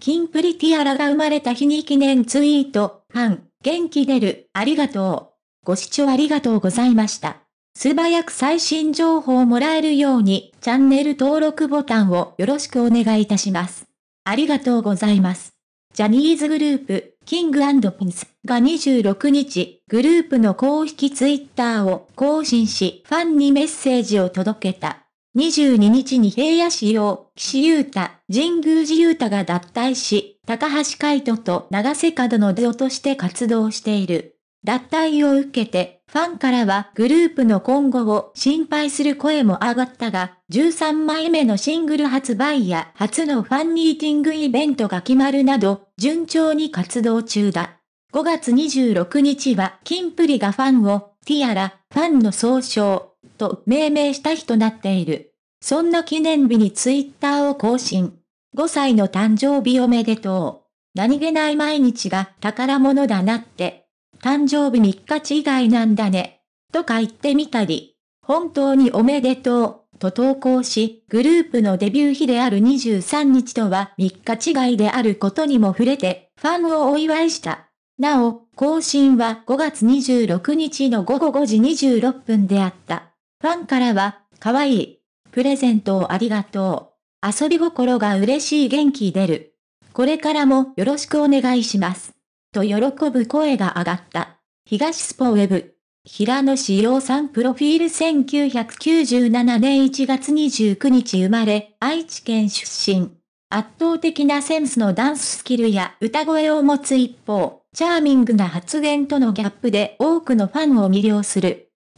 キンプリティアラが生まれた日に記念ツイート、ファン、元気出る、ありがとう。ご視聴ありがとうございました。素早く最新情報をもらえるように、チャンネル登録ボタンをよろしくお願いいたします。ありがとうございます。ジャニーズグループ、キングピンスが26日、グループの公式ツイッターを更新し、ファンにメッセージを届けた。22日に平野市を岸優太、神宮寺優太が脱退し、高橋海人と長瀬角のデオとして活動している。脱退を受けて、ファンからはグループの今後を心配する声も上がったが、13枚目のシングル発売や初のファンミーティングイベントが決まるなど、順調に活動中だ。5月26日は、キンプリがファンを、ティアラ、ファンの総称、と命名した日となっている。そんな記念日にツイッターを更新。5歳の誕生日おめでとう。何気ない毎日が宝物だなって。誕生日3日違いなんだね。とか言ってみたり。本当におめでとう。と投稿し、グループのデビュー日である23日とは3日違いであることにも触れて、ファンをお祝いした。なお、更新は5月26日の午後5時26分であった。ファンからは、かわいい。プレゼントをありがとう。遊び心が嬉しい元気出る。これからもよろしくお願いします。と喜ぶ声が上がった。東スポウェブ。平野志陽さんプロフィール1997年1月29日生まれ、愛知県出身。圧倒的なセンスのダンススキルや歌声を持つ一方、チャーミングな発言とのギャップで多くのファンを魅了する。